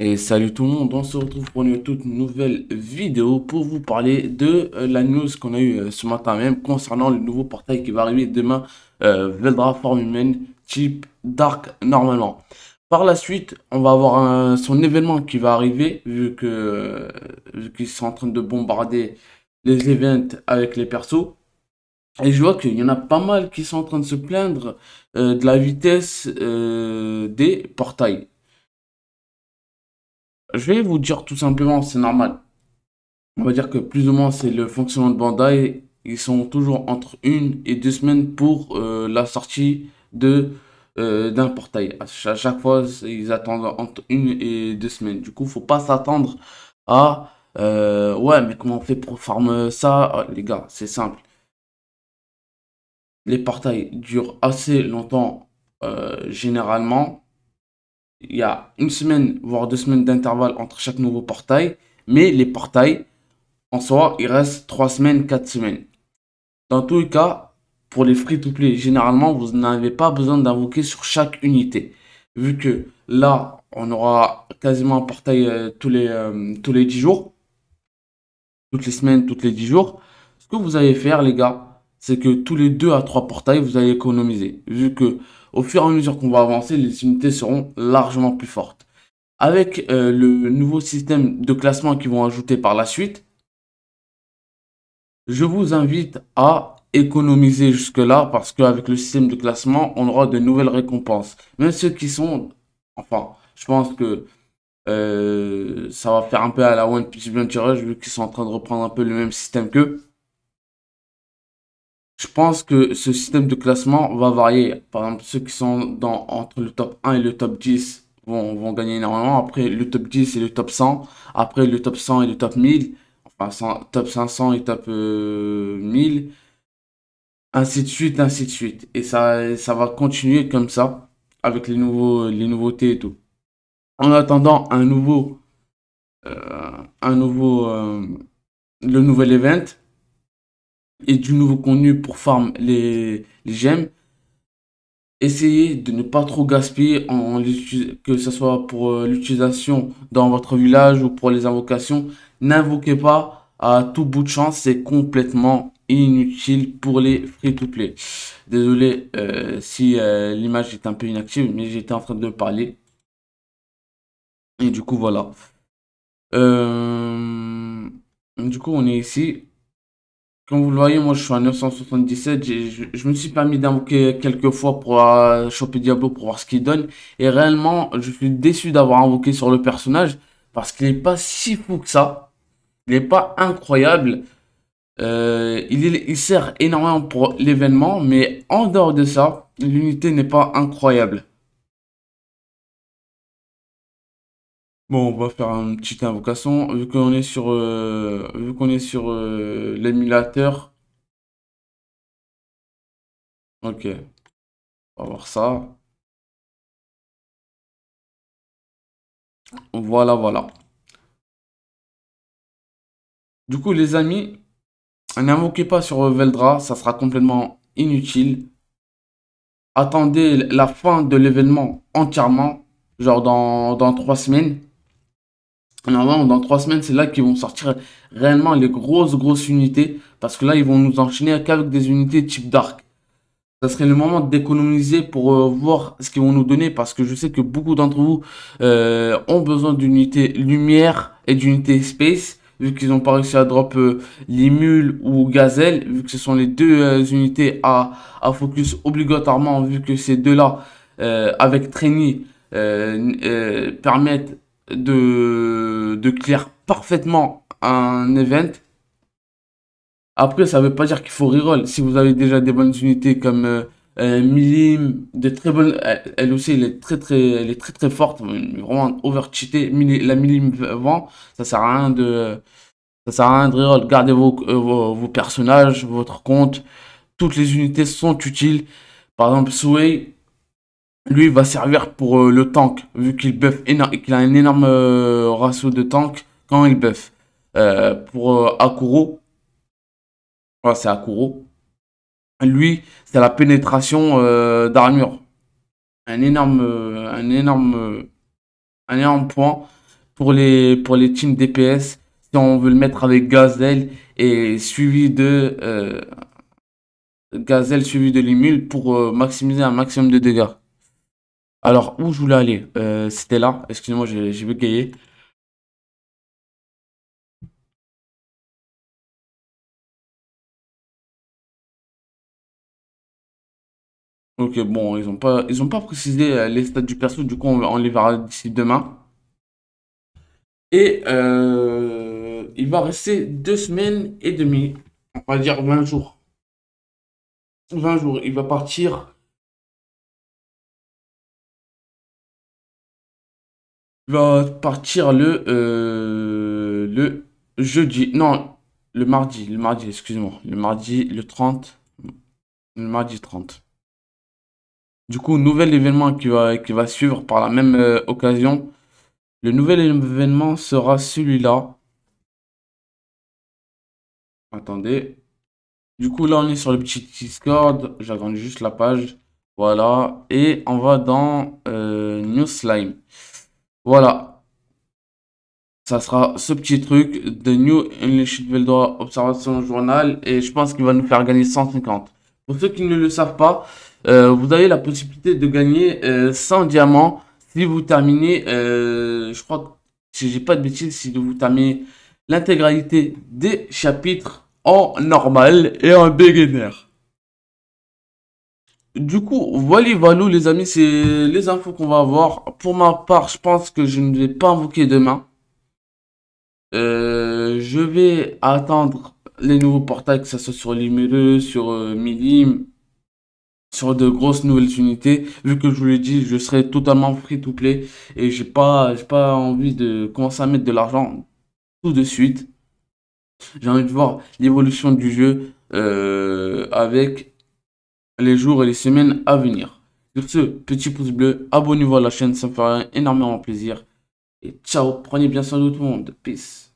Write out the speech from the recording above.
Et salut tout le monde, on se retrouve pour une toute nouvelle vidéo pour vous parler de euh, la news qu'on a eu euh, ce matin même concernant le nouveau portail qui va arriver demain, euh, Veldra Forme Humaine, type Dark normalement. Par la suite, on va avoir son événement qui va arriver, vu que euh, qu'ils sont en train de bombarder les events avec les persos. Et je vois qu'il y en a pas mal qui sont en train de se plaindre de la vitesse des portails. Je vais vous dire tout simplement, c'est normal. On va dire que plus ou moins c'est le fonctionnement de Bandai. Ils sont toujours entre une et deux semaines pour euh, la sortie de euh, d'un portail. À chaque fois, ils attendent entre une et deux semaines. Du coup, faut pas s'attendre à euh, ouais, mais comment on fait pour farmer ça ah, Les gars, c'est simple. Les portails durent assez longtemps généralement il y a une semaine, voire deux semaines d'intervalle entre chaque nouveau portail, mais les portails, en soi, il reste trois semaines, quatre semaines. Dans tous les cas, pour les free-to-play, généralement, vous n'avez pas besoin d'invoquer sur chaque unité. Vu que là, on aura quasiment un portail euh, tous, les, euh, tous les 10 jours. Toutes les semaines, toutes les 10 jours. Ce que vous allez faire, les gars, c'est que tous les deux à trois portails, vous allez économiser. Vu que au fur et à mesure qu'on va avancer, les unités seront largement plus fortes. Avec euh, le nouveau système de classement qu'ils vont ajouter par la suite, je vous invite à économiser jusque-là parce qu'avec le système de classement, on aura de nouvelles récompenses. Même ceux qui sont... Enfin, je pense que euh, ça va faire un peu à la One Piece Blunt vu qu'ils sont en train de reprendre un peu le même système qu'eux je pense que ce système de classement va varier. Par exemple, ceux qui sont dans, entre le top 1 et le top 10 vont, gagner énormément. Après, le top 10 et le top 100. Après, le top 100 et le top 1000. Enfin, top 500 et top 1000. Euh, ainsi de suite, ainsi de suite. Et ça, va continuer comme ça avec les, les nouveautés et tout. En attendant un nouveau... Euh, un nouveau... Euh, le nouvel event et du nouveau contenu pour farm les, gemmes, essayez de ne pas trop gaspiller en, que ce soit pour euh, l'utilisation dans votre village ou pour les invocations. N'invoquez pas à tout bout de chance c'est complètement inutile pour les free-to-play. Désolé euh, si euh, l'image est un peu inactive, mais j'étais en train de parler. Et du coup, voilà. du coup, on est ici. Comme vous le voyez, moi je suis à 977, je, me suis permis d'invoquer quelques fois pour euh, choper Diablo pour voir ce qu'il donne. Et réellement, je suis déçu d'avoir invoqué sur le personnage parce qu'il n'est pas si fou que ça. Il n'est pas incroyable. Euh, il sert énormément pour l'événement, mais en dehors de ça, l'unité n'est pas incroyable. Bon, on va faire une petite invocation. Vu qu'on est sur, euh, vu qu'on est sur euh, l'émulateur. Ok. On va voir ça. Voilà, voilà. Du coup, les amis, n'invoquez pas sur euh, Veldra, ça sera complètement inutile. Attendez la fin de l'événement entièrement, genre dans, dans 3 semaines. Normalement, dans trois semaines, c'est là qu'ils vont sortir réellement les grosses, grosses unités. Parce que là, ils vont nous enchaîner qu'avec des unités type Dark. Ça serait le moment d'économiser pour euh, voir ce qu'ils vont nous donner. Parce que je sais que beaucoup d'entre vous euh, ont besoin d'unités Lumière et d'unités Space. Vu qu'ils n'ont pas réussi à drop euh, ou gazelle Vu que ce sont les deux euh, unités à, à focus obligatoirement. Vu que ces deux-là, avec euh, permettent de, de clear parfaitement un event. Après, ça veut pas dire qu'il faut reroll. Si vous avez déjà des bonnes unités comme un euh, euh, de très bonnes, elle, aussi, elle est très très, elle est très très forte, vraiment Mille La millim vent, ça sert à rien de, ça sert à rien de reroll. Gardez vos, euh, vos, personnages, votre compte. Toutes les unités sont utiles. Par exemple, Sway, lui va servir pour euh, le tank, vu qu'il buff et qu'il a un énorme euh, ratio de tank quand il buff. Euh, pour Akuro, c'est Akuro. Lui, c'est la pénétration d'armure. Un énorme, un énorme, un énorme point pour les pour les teams DPS. Si on veut le mettre avec Gazelle et suivi de Gazelle suivi de Limul pour maximiser un maximum de dégâts. Alors, où je voulais aller euh, C'était là. Excusez-moi, j'ai cahier. Ok, bon, ils n'ont pas, ils ont pas précisé euh, les stats du perso, du coup, on, on les verra d'ici demain. Et euh, il va rester deux semaines et demie, on va dire 20 jours. 20 jours, il va partir va partir le, euh, le jeudi. Non, le mardi. Le mardi, excusez moi Le mardi, le 30. Le mardi 30. Du coup, nouvel événement qui va, qui va suivre par la même euh, occasion. Le nouvel événement sera celui-là. Attendez. Du coup, là, on est sur le petit Discord. J'agrandis juste la page. Voilà. Et on va dans euh, New Slime. Voilà. Ça sera ce petit truc de New English Builder Observation Journal et je pense qu'il va nous faire gagner 150. Pour ceux qui ne le savent pas, euh, vous avez la possibilité de gagner 100 euh, diamants si vous terminez, euh, je crois, si j'ai pas de bêtises, si vous terminez l'intégralité des chapitres en normal et en beginner. Du coup, voilà, les amis, c'est les infos qu'on va avoir. Pour ma part, je pense que je ne vais pas invoquer demain. Euh, je vais attendre les nouveaux portails, que ce soit sur Limeleux, sur euh, sur de grosses nouvelles unités. Vu que je vous l'ai dit, je serai totalement free to play et j'ai pas, j'ai pas envie de commencer à mettre de l'argent tout de suite. J'ai envie de voir l'évolution du jeu euh, avec les jours et les semaines à venir. Sur ce, petit pouce bleu, abonnez-vous à la chaîne, ça me fera énormément plaisir. Et ciao, prenez bien soin de tout le monde. Peace.